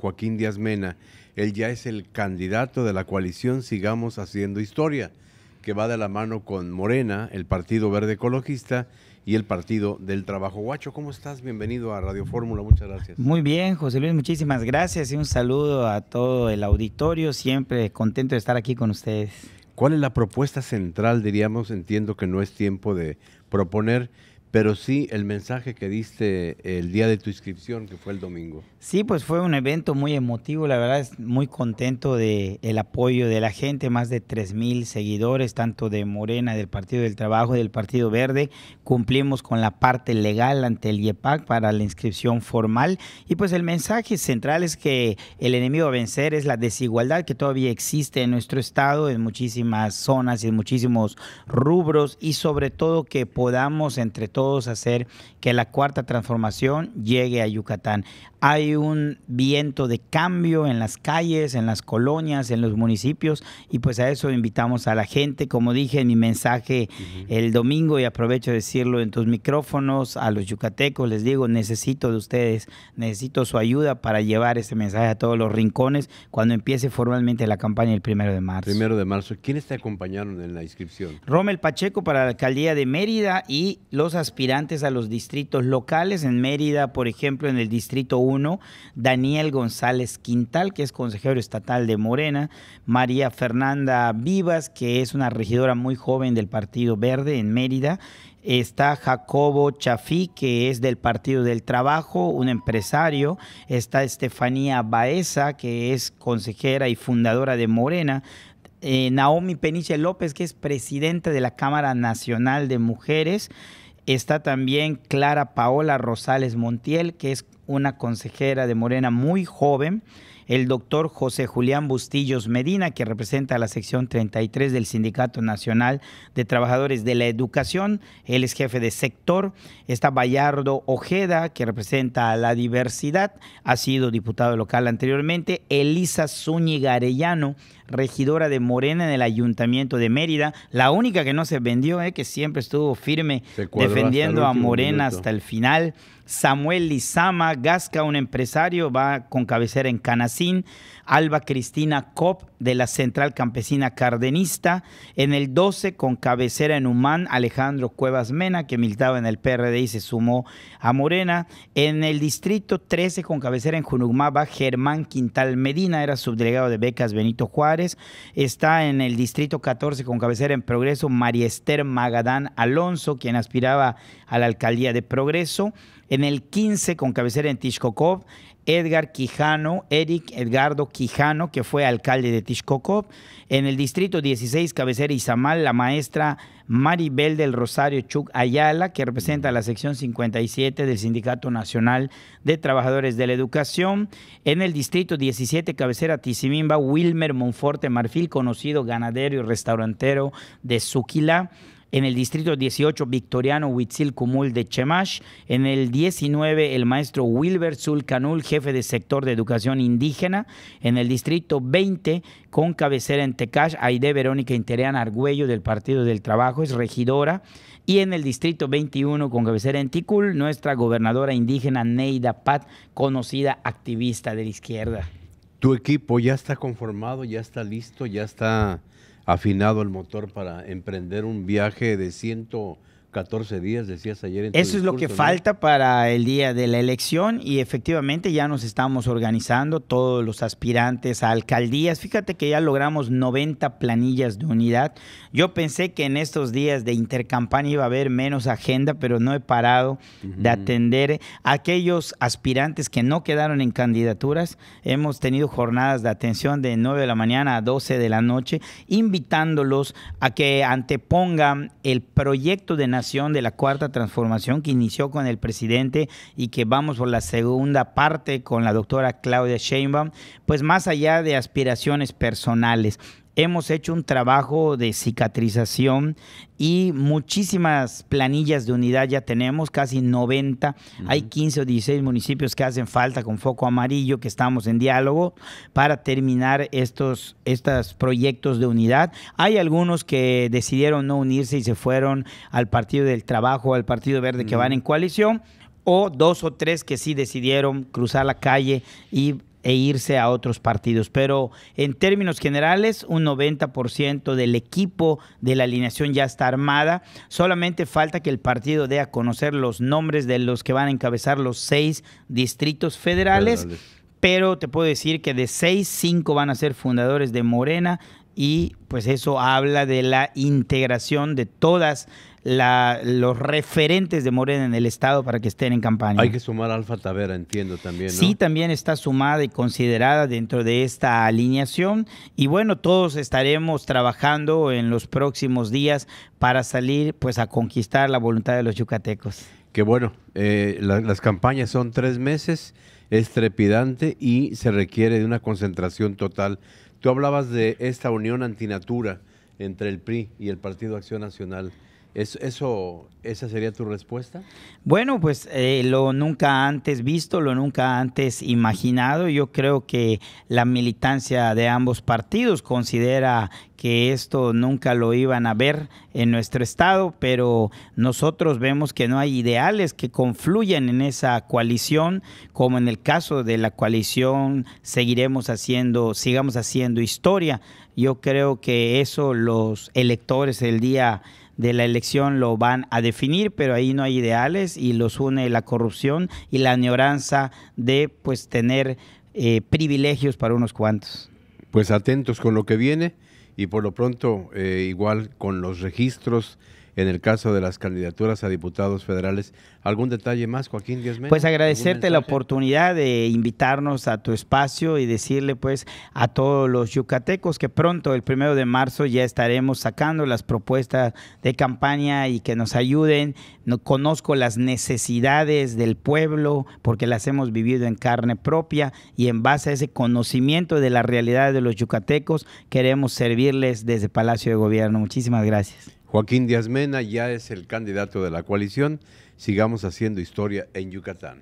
Joaquín Díaz Mena, él ya es el candidato de la coalición Sigamos Haciendo Historia, que va de la mano con Morena, el Partido Verde Ecologista y el Partido del Trabajo. Guacho, ¿cómo estás? Bienvenido a Radio Fórmula, muchas gracias. Muy bien, José Luis, muchísimas gracias y un saludo a todo el auditorio, siempre contento de estar aquí con ustedes. ¿Cuál es la propuesta central, diríamos? Entiendo que no es tiempo de proponer, pero sí el mensaje que diste el día de tu inscripción, que fue el domingo. Sí, pues fue un evento muy emotivo, la verdad, es muy contento de el apoyo de la gente, más de 3000 mil seguidores, tanto de Morena, del Partido del Trabajo, y del Partido Verde. Cumplimos con la parte legal ante el IEPAC para la inscripción formal. Y pues el mensaje central es que el enemigo a vencer es la desigualdad que todavía existe en nuestro estado, en muchísimas zonas y en muchísimos rubros, y sobre todo que podamos entre todos hacer que la cuarta transformación llegue a Yucatán. Hay un viento de cambio en las calles, en las colonias, en los municipios y pues a eso invitamos a la gente, como dije en mi mensaje el domingo y aprovecho de decirlo en tus micrófonos, a los yucatecos les digo, necesito de ustedes, necesito su ayuda para llevar este mensaje a todos los rincones cuando empiece formalmente la campaña el primero de marzo. Primero de marzo, ¿quiénes te acompañaron en la inscripción? Rommel Pacheco para la alcaldía de Mérida y los aspirantes a los distritos locales. En Mérida, por ejemplo, en el Distrito 1, Daniel González Quintal, que es consejero estatal de Morena, María Fernanda Vivas, que es una regidora muy joven del Partido Verde en Mérida, está Jacobo Chafí, que es del Partido del Trabajo, un empresario, está Estefanía Baeza, que es consejera y fundadora de Morena, eh, Naomi Peniche López, que es presidenta de la Cámara Nacional de Mujeres, Está también Clara Paola Rosales Montiel, que es una consejera de Morena muy joven, el doctor José Julián Bustillos Medina, que representa a la sección 33 del Sindicato Nacional de Trabajadores de la Educación, él es jefe de sector, está Bayardo Ojeda, que representa a la diversidad, ha sido diputado local anteriormente, Elisa Zúñiga Arellano, regidora de Morena en el Ayuntamiento de Mérida, la única que no se vendió, eh, que siempre estuvo firme defendiendo a Morena hasta el final, Samuel Lizama Gasca, un empresario, va con cabecera en Canas Alba Cristina Cop de la Central Campesina Cardenista, en el 12 con cabecera en Humán, Alejandro Cuevas Mena, que militaba en el PRD y se sumó a Morena, en el distrito 13 con cabecera en Junugmaba Germán Quintal Medina, era subdelegado de becas Benito Juárez, está en el distrito 14 con cabecera en Progreso, María Esther Magadán Alonso, quien aspiraba a la alcaldía de Progreso, en el 15 con cabecera en Tishkokov, Edgar Quijano, Eric Edgardo Quijano, que fue alcalde de Tixcoco. En el distrito 16, cabecera Izamal, la maestra Maribel del Rosario Chuc Ayala, que representa la sección 57 del Sindicato Nacional de Trabajadores de la Educación. En el distrito 17, cabecera Tizimimba, Wilmer Monforte Marfil, conocido ganadero y restaurantero de Zúquila en el distrito 18 Victoriano Huitzil Cumul de Chemash, en el 19 el maestro Wilber Zulcanul, jefe de sector de educación indígena, en el distrito 20 con cabecera en Tecash, Aide Verónica Interean Argüello del Partido del Trabajo, es regidora, y en el distrito 21 con cabecera en Ticul, nuestra gobernadora indígena Neida Pat, conocida activista de la izquierda. Tu equipo ya está conformado, ya está listo, ya está afinado el motor para emprender un viaje de ciento 14 días, decías ayer. Eso es lo que falta para el día de la elección y efectivamente ya nos estamos organizando todos los aspirantes a alcaldías. Fíjate que ya logramos 90 planillas de unidad. Yo pensé que en estos días de intercampaña iba a haber menos agenda, pero no he parado de atender a aquellos aspirantes que no quedaron en candidaturas. Hemos tenido jornadas de atención de 9 de la mañana a 12 de la noche, invitándolos a que antepongan el proyecto de nacionalidad de la cuarta transformación que inició con el presidente y que vamos por la segunda parte con la doctora Claudia Sheinbaum, pues más allá de aspiraciones personales, hemos hecho un trabajo de cicatrización y muchísimas planillas de unidad ya tenemos, casi 90. Hay 15 o 16 municipios que hacen falta con foco amarillo, que estamos en diálogo para terminar estos, estos proyectos de unidad. Hay algunos que decidieron no unirse y se fueron al Partido del Trabajo, al Partido Verde, que van en coalición o dos o tres que sí decidieron cruzar la calle y e irse a otros partidos. Pero en términos generales, un 90% del equipo de la alineación ya está armada. Solamente falta que el partido dé a conocer los nombres de los que van a encabezar los seis distritos federales. Pero te puedo decir que de seis, cinco van a ser fundadores de Morena y pues eso habla de la integración de todas la, los referentes de Morena en el Estado para que estén en campaña. Hay que sumar a Alfa Tavera, entiendo también. Sí, también está sumada y considerada dentro de esta alineación. Y bueno, todos estaremos trabajando en los próximos días para salir pues a conquistar la voluntad de los yucatecos. Que bueno, eh, las campañas son tres meses, es trepidante y se requiere de una concentración total. Tú hablabas de esta unión antinatura entre el PRI y el Partido Acción Nacional eso, ¿Esa sería tu respuesta? Bueno, pues eh, lo nunca antes visto, lo nunca antes imaginado. Yo creo que la militancia de ambos partidos considera que esto nunca lo iban a ver en nuestro estado, pero nosotros vemos que no hay ideales que confluyan en esa coalición, como en el caso de la coalición seguiremos haciendo, sigamos haciendo historia. Yo creo que eso los electores el día de la elección lo van a definir, pero ahí no hay ideales y los une la corrupción y la añoranza de pues tener eh, privilegios para unos cuantos. Pues atentos con lo que viene y por lo pronto eh, igual con los registros en el caso de las candidaturas a diputados federales. ¿Algún detalle más, Joaquín Díaz Pues agradecerte la oportunidad de invitarnos a tu espacio y decirle pues a todos los yucatecos que pronto, el primero de marzo, ya estaremos sacando las propuestas de campaña y que nos ayuden. conozco las necesidades del pueblo porque las hemos vivido en carne propia y en base a ese conocimiento de la realidad de los yucatecos queremos servirles desde Palacio de Gobierno. Muchísimas gracias. Joaquín Díaz Mena ya es el candidato de la coalición. Sigamos haciendo historia en Yucatán.